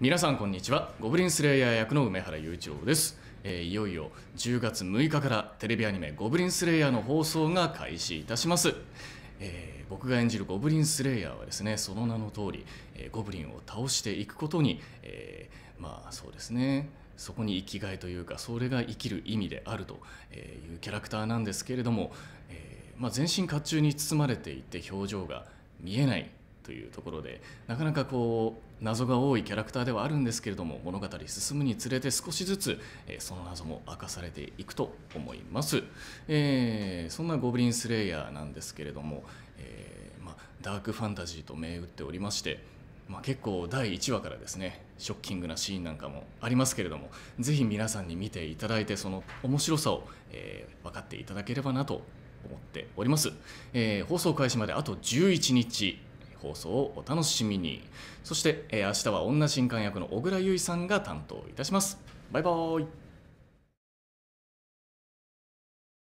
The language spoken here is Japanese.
皆さんこんにちはゴブリンスレイヤー役の梅原雄一郎です、えー、いよいよ10月6日からテレビアニメ「ゴブリンスレイヤー」の放送が開始いたします、えー、僕が演じるゴブリンスレイヤーはですねその名の通り、えー、ゴブリンを倒していくことに、えー、まあそうですねそこに生きがいというかそれが生きる意味であるというキャラクターなんですけれども、えまあ、全身甲冑に包まれていて表情が見えないというところでなかなかこう謎が多いキャラクターではあるんですけれども物語進むにつれて少しずつ、えー、その謎も明かされていくと思います、えー、そんなゴブリンスレイヤーなんですけれども、えー、まダークファンタジーと銘打っておりましてま結構第1話からですねショッキングなシーンなんかもありますけれどもぜひ皆さんに見ていただいてその面白さを、えー、分かっていただければなと思っております、えー、放送開始まであと11日放送をお楽しみにそして、えー、明日は女新刊役の小倉優衣さんが担当いたしますバイバーイ